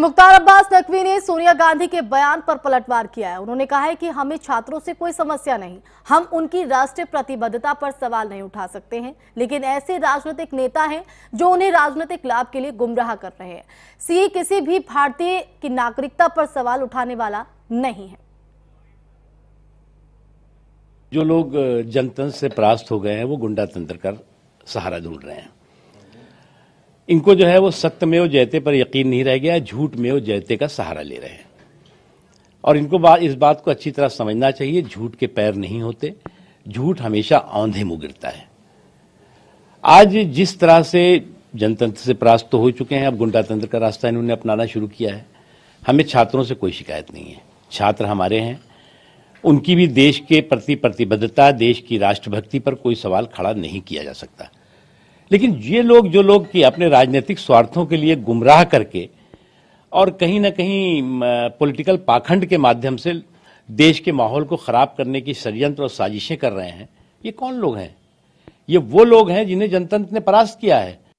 मुख्तार अब्बास नकवी ने सोनिया गांधी के बयान पर पलटवार किया है उन्होंने कहा है कि हमें छात्रों से कोई समस्या नहीं हम उनकी राष्ट्रीय प्रतिबद्धता पर सवाल नहीं उठा सकते हैं लेकिन ऐसे राजनीतिक नेता हैं जो उन्हें राजनीतिक लाभ के लिए गुमराह कर रहे हैं सी किसी भी भारतीय की नागरिकता पर सवाल उठाने वाला नहीं है जो लोग जनतंत्र से परास्त हो गए हैं वो गुंडा तंत्र का सहारा ढूंढ रहे हैं इनको जो है वो सत्य में जयते पर यकीन नहीं रह गया झूठ में जयते का सहारा ले रहे हैं और इनको बा, इस बात को अच्छी तरह समझना चाहिए झूठ के पैर नहीं होते झूठ हमेशा औंधे मुँह गिरता है आज जिस तरह से जनतंत्र से परास्त तो हो चुके हैं अब गुंडा तंत्र का रास्ता इन्होंने अपनाना शुरू किया है हमें छात्रों से कोई शिकायत नहीं है छात्र हमारे हैं उनकी भी देश के प्रति प्रतिबद्धता देश की राष्ट्रभक्ति पर कोई सवाल खड़ा नहीं किया जा सकता लेकिन ये लोग जो लोग कि अपने राजनीतिक स्वार्थों के लिए गुमराह करके और कहीं ना कहीं पॉलिटिकल पाखंड के माध्यम से देश के माहौल को खराब करने की षडयंत्र और साजिशें कर रहे हैं ये कौन लोग हैं ये वो लोग हैं जिन्हें जनतंत्र ने परास्त किया है